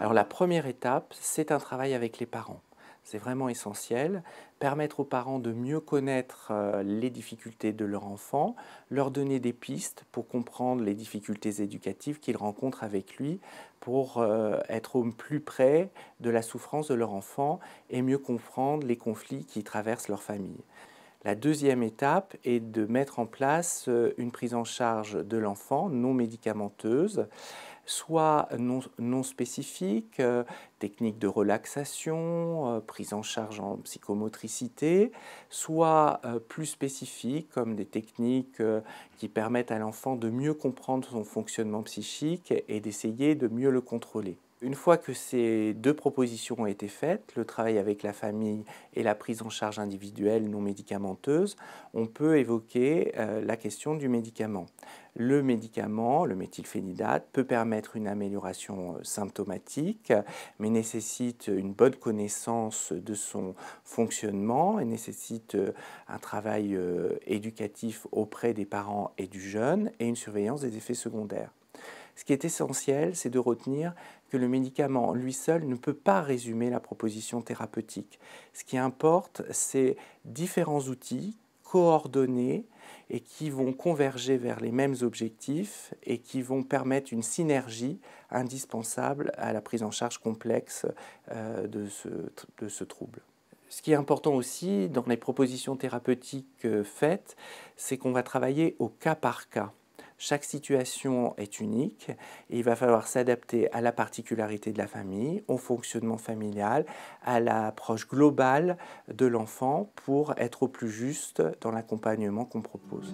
Alors la première étape, c'est un travail avec les parents. C'est vraiment essentiel. Permettre aux parents de mieux connaître euh, les difficultés de leur enfant, leur donner des pistes pour comprendre les difficultés éducatives qu'ils rencontrent avec lui, pour euh, être au plus près de la souffrance de leur enfant et mieux comprendre les conflits qui traversent leur famille. La deuxième étape est de mettre en place euh, une prise en charge de l'enfant non médicamenteuse soit non, spécifiques, euh, techniques de relaxation, euh, prise en charge en psychomotricité, soit euh, plus spécifiques, comme des techniques qui permettent à l'enfant de mieux comprendre son fonctionnement psychique et d'essayer de mieux le contrôler. Une fois que ces deux propositions ont été faites, le travail avec la famille et la prise en charge individuelle non médicamenteuse, on peut évoquer euh, la question du médicament. Le médicament, le méthylphénidate, peut permettre une amélioration euh, symptomatique, mais nécessite une bonne connaissance de son fonctionnement et nécessite euh, un travail éducatif auprès des parents et du jeune et une surveillance des effets secondaires. Ce qui est essentiel, c'est de retenir que le médicament lui seul ne peut pas résumer la proposition thérapeutique. Ce qui importe, c'est différents outils coordonnés et qui vont converger vers les mêmes objectifs et qui vont permettre une synergie indispensable à la prise en charge complexe euh, de ce, de ce trouble. Ce qui est important aussi dans les propositions thérapeutiques euh, faites, c'est qu'on va travailler au cas par cas. Chaque situation est unique et il va falloir s'adapter à la particularité de la famille, au fonctionnement familial, à l'approche globale de l'enfant pour être au plus juste dans l'accompagnement qu'on propose.